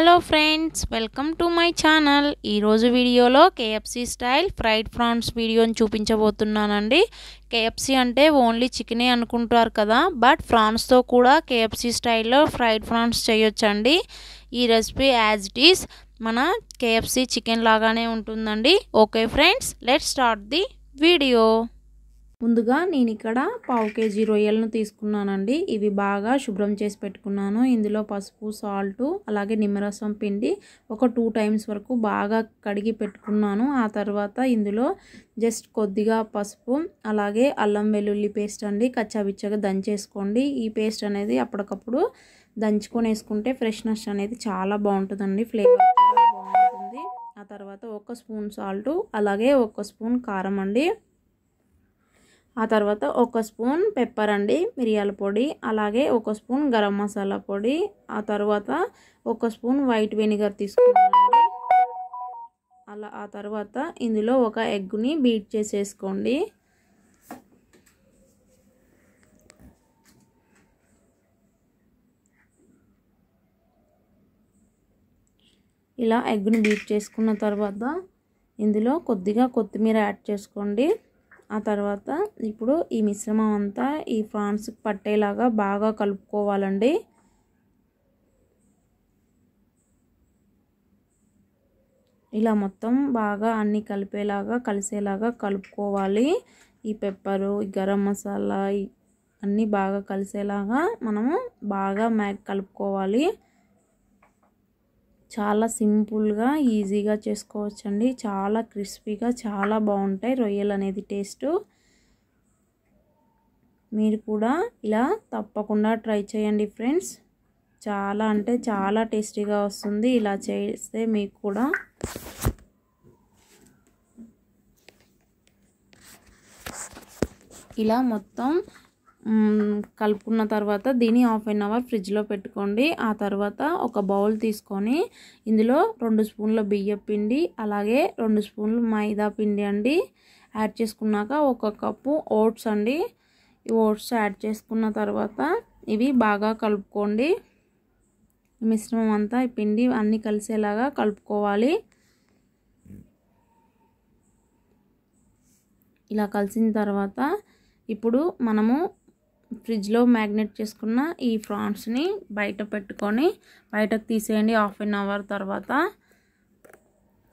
hello friends welcome to my channel ఈరోజు వీడియోలో KFC style fried prawns వీడియోని చూపించబోతున్నానండి KFC అంటే ఓన్లీ చికెనే అనుకుంటారు కదా బట్ ఫ్రాన్స్తో కూడా కేఎఫ్సీ స్టైల్లో ఫ్రైడ్ ప్రాన్స్ చేయొచ్చండి ఈ రెసిపీ యాజ్ ఇట్ ఈస్ మన కేఎఫ్సీ చికెన్ లాగానే ఉంటుందండి okay friends let start the video ముందుగా నేను ఇక్కడ పావు కేజీ రొయ్యలను తీసుకున్నానండి ఇవి బాగా శుభ్రం చేసి పెట్టుకున్నాను ఇందులో పసుపు సాల్ట్ అలాగే నిమ్మరసం పిండి ఒక టూ టైమ్స్ వరకు బాగా కడిగి పెట్టుకున్నాను ఆ తర్వాత ఇందులో జస్ట్ కొద్దిగా పసుపు అలాగే అల్లం వెల్లుల్లి పేస్ట్ అండి కచ్చాబిచ్చగా దంచేసుకోండి ఈ పేస్ట్ అనేది అప్పటికప్పుడు దంచుకొని వేసుకుంటే ఫ్రెష్నెస్ అనేది చాలా బాగుంటుందండి ఫ్లేవర్ బాగుంటుంది ఆ తర్వాత ఒక స్పూన్ సాల్ట్ అలాగే ఒక స్పూన్ కారం అండి ఆ తర్వాత ఒక స్పూన్ పెప్పర్ అండి మిరియాల పొడి అలాగే ఒక స్పూన్ గరం మసాలా పొడి ఆ తర్వాత ఒక స్పూన్ వైట్ వెనిగర్ తీసుకోండి అలా ఆ తర్వాత ఇందులో ఒక ఎగ్ని బీట్ చేసేసుకోండి ఇలా ఎగ్ని బీట్ చేసుకున్న తర్వాత ఇందులో కొద్దిగా కొత్తిమీర యాడ్ చేసుకోండి ఆ తర్వాత ఇప్పుడు ఈ మిశ్రమం అంతా ఈ ఫ్రాన్స్కి పట్టేలాగా బాగా కలుపుకోవాలండి ఇలా మొత్తం బాగా అన్నీ కలిపేలాగా కలిసేలాగా కలుపుకోవాలి ఈ పెప్పరు ఈ గరం మసాలా అన్నీ బాగా కలిసేలాగా మనము బాగా మ్యాగ్ కలుపుకోవాలి చాలా సింపుల్గా ఈజీగా చేసుకోవచ్చండి చాలా క్రిస్పీగా చాలా బాగుంటాయి రొయ్యలు అనేది టేస్ట్ మీరు కూడా ఇలా తప్పకుండా ట్రై చేయండి ఫ్రెండ్స్ చాలా అంటే చాలా టేస్టీగా వస్తుంది ఇలా చేస్తే మీకు కూడా ఇలా మొత్తం కలుపుకున్న తర్వాత దీన్ని హాఫ్ అన్ అవర్ ఫ్రిడ్జ్లో పెట్టుకోండి ఆ తర్వాత ఒక బౌల్ తీసుకొని ఇందులో రెండు స్పూన్ల బియ్యం పిండి అలాగే రెండు స్పూన్లు మైదా పిండి అండి యాడ్ చేసుకున్నాక ఒక కప్పు ఓట్స్ అండి ఈ ఓట్స్ యాడ్ చేసుకున్న తర్వాత ఇవి బాగా కలుపుకోండి మిశ్రమం అంతా ఈ పిండి అన్నీ కలిసేలాగా కలుపుకోవాలి ఇలా కలిసిన తర్వాత ఇప్పుడు మనము ఫ్రిడ్జ్లో మ్యాగ్నెట్ చేసుకున్న ఈ ఫ్రాన్స్ని బయట పెట్టుకొని బయటకు తీసేయండి హాఫ్ అన్ అవర్ తర్వాత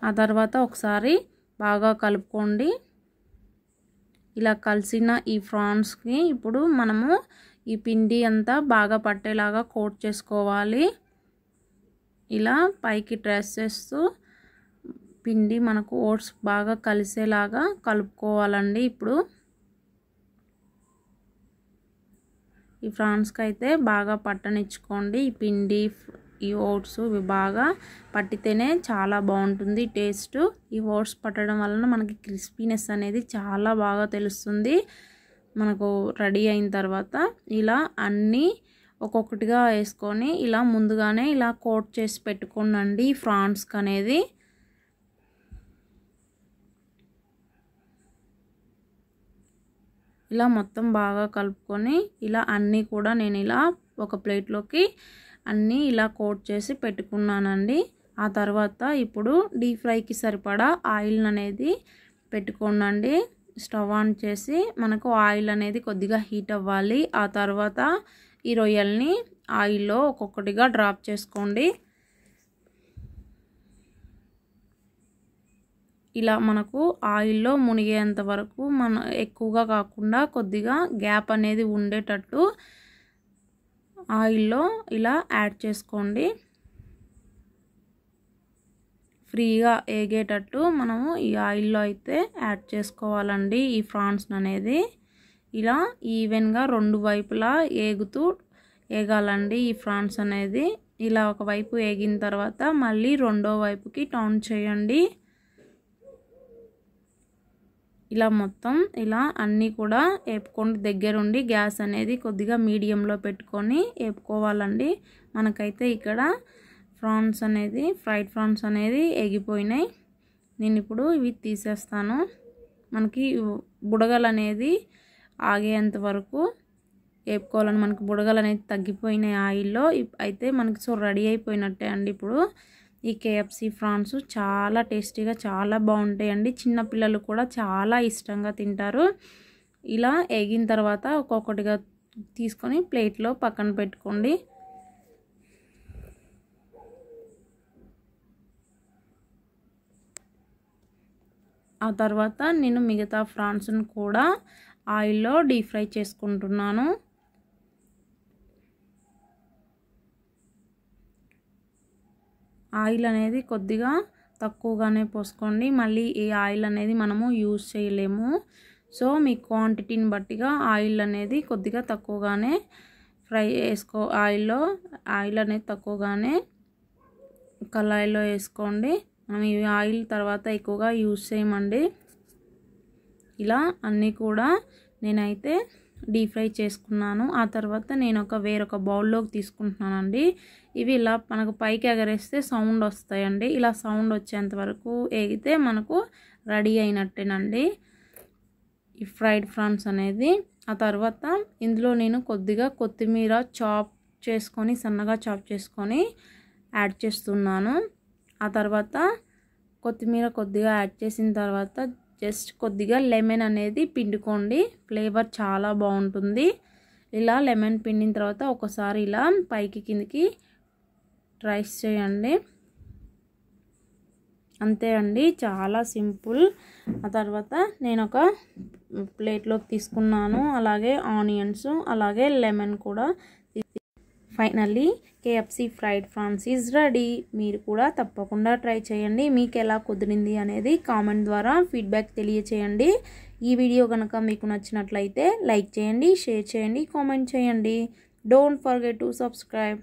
ఆ తర్వాత ఒకసారి బాగా కలుపుకోండి ఇలా కలిసిన ఈ ఫ్రాన్స్కి ఇప్పుడు మనము ఈ పిండి అంతా బాగా పట్టేలాగా కోట్ చేసుకోవాలి ఇలా పైకి ట్రెస్ చేస్తూ పిండి మనకు ఓట్స్ బాగా కలిసేలాగా కలుపుకోవాలండి ఇప్పుడు ఈ ఫ్రాన్స్కి అయితే బాగా పట్టనిచ్చుకోండి ఈ పిండి ఈ ఓట్స్ ఇవి బాగా పట్టితేనే చాలా బాగుంటుంది టేస్ట్ ఈ ఓట్స్ పట్టడం వలన మనకి క్రిస్పీనెస్ అనేది చాలా బాగా తెలుస్తుంది మనకు రెడీ అయిన తర్వాత ఇలా అన్నీ ఒక్కొక్కటిగా వేసుకొని ఇలా ముందుగానే ఇలా కోట్ చేసి పెట్టుకోనండి ఫ్రాన్స్కి అనేది ఇలా మొత్తం బాగా కలుపుకొని ఇలా అన్నీ కూడా నేను ఇలా ఒక ప్లేట్లోకి అన్నీ ఇలా కోట్ చేసి పెట్టుకున్నానండి ఆ తర్వాత ఇప్పుడు డీప్ ఫ్రైకి సరిపడా ఆయిల్ అనేది పెట్టుకోండి స్టవ్ ఆన్ చేసి మనకు ఆయిల్ అనేది కొద్దిగా హీట్ అవ్వాలి ఆ తర్వాత ఈ రొయ్యల్ని ఆయిల్లో ఒక్కొక్కటిగా డ్రాప్ చేసుకోండి ఇలా మనకు ఆయిల్లో మునిగేంత వరకు మన ఎక్కువగా కాకుండా కొద్దిగా గ్యాప్ అనేది ఉండేటట్టు ఆయిల్లో ఇలా యాడ్ చేసుకోండి ఫ్రీగా ఏగేటట్టు మనము ఈ ఆయిల్లో అయితే యాడ్ చేసుకోవాలండి ఈ ఫ్రాన్స్ అనేది ఇలా ఈవెన్గా రెండు వైపులా ఏగుతూ ఏగాలండి ఈ ఫ్రాన్స్ అనేది ఇలా ఒకవైపు ఏగిన తర్వాత మళ్ళీ రెండో వైపుకి టౌన్ చేయండి ఇలా మొత్తం ఇలా అన్నీ కూడా వేపుకోండి దగ్గరుండి గ్యాస్ అనేది కొద్దిగా మీడియంలో పెట్టుకొని వేపుకోవాలండి మనకైతే ఇక్కడ ప్రాన్స్ అనేది ఫ్రైడ్ ప్రాన్స్ అనేది ఎగిపోయినాయి నేను ఇప్పుడు ఇవి తీసేస్తాను మనకి బుడగలు అనేది ఆగేంత వరకు వేపుకోవాలని మనకి బుడగలు అనేది తగ్గిపోయినాయి ఆయిల్లో అయితే మనకి సో రెడీ అయిపోయినట్టే అండి ఇప్పుడు ఈ కేఎఫ్సి ప్రాన్స్ చాలా టేస్టీగా చాలా బాగుంటాయండి చిన్నపిల్లలు కూడా చాలా ఇష్టంగా తింటారు ఇలా ఎగిన తర్వాత ఒక్కొక్కటిగా తీసుకొని ప్లేట్లో పక్కన పెట్టుకోండి ఆ తర్వాత నేను మిగతా ఫ్రాన్స్ను కూడా ఆయిల్లో డీప్ ఫ్రై చేసుకుంటున్నాను ఆయిల్ అనేది కొద్దిగా తక్కువగానే పోసుకోండి మళ్ళీ ఈ ఆయిల్ అనేది మనము యూజ్ చేయలేము సో మీ క్వాంటిటీని బట్టిగా ఆయిల్ అనేది కొద్దిగా తక్కువగానే ఫ్రై వేసుకో ఆయిల్లో ఆయిల్ అనేది తక్కువగానే కళాయిలో వేసుకోండి మనం ఈ ఆయిల్ తర్వాత ఎక్కువగా యూజ్ చేయమండి ఇలా అన్నీ కూడా నేనైతే డీప్ ఫ్రై చేసుకున్నాను ఆ తర్వాత నేను ఒక వేరొక బౌల్లోకి తీసుకుంటున్నానండి ఇవి ఇలా మనకు పైకి ఎగరేస్తే సౌండ్ వస్తాయండి ఇలా సౌండ్ వచ్చేంత వరకు ఎగితే మనకు రెడీ అయినట్టేనండి ఈ ఫ్రైడ్ ఫ్రాన్స్ అనేది ఆ తర్వాత ఇందులో నేను కొద్దిగా కొత్తిమీర చాప్ చేసుకొని సన్నగా చాప్ చేసుకొని యాడ్ చేస్తున్నాను ఆ తర్వాత కొత్తిమీర కొద్దిగా యాడ్ చేసిన తర్వాత జస్ట్ కొద్దిగా లెమన్ అనేది పిండుకోండి ఫ్లేవర్ చాలా బాగుంటుంది ఇలా లెమన్ పిండిన తర్వాత ఒకసారి ఇలా పైకి కిందికి ట్రైస్ చేయండి అంతే అండి చాలా సింపుల్ ఆ తర్వాత నేను ఒక ప్లేట్లోకి తీసుకున్నాను అలాగే ఆనియన్స్ అలాగే లెమన్ కూడా finally KFC fried prawns is ready మీరు కూడా తప్పకుండా ట్రై చేయండి మీకు ఎలా కుదిరింది అనేది కామెంట్ ద్వారా ఫీడ్బ్యాక్ తెలియచేయండి ఈ వీడియో కనుక మీకు నచ్చినట్లయితే లైక్ చేయండి షేర్ చేయండి కామెంట్ చేయండి డోంట్ ఫర్గెట్ టు సబ్స్క్రైబ్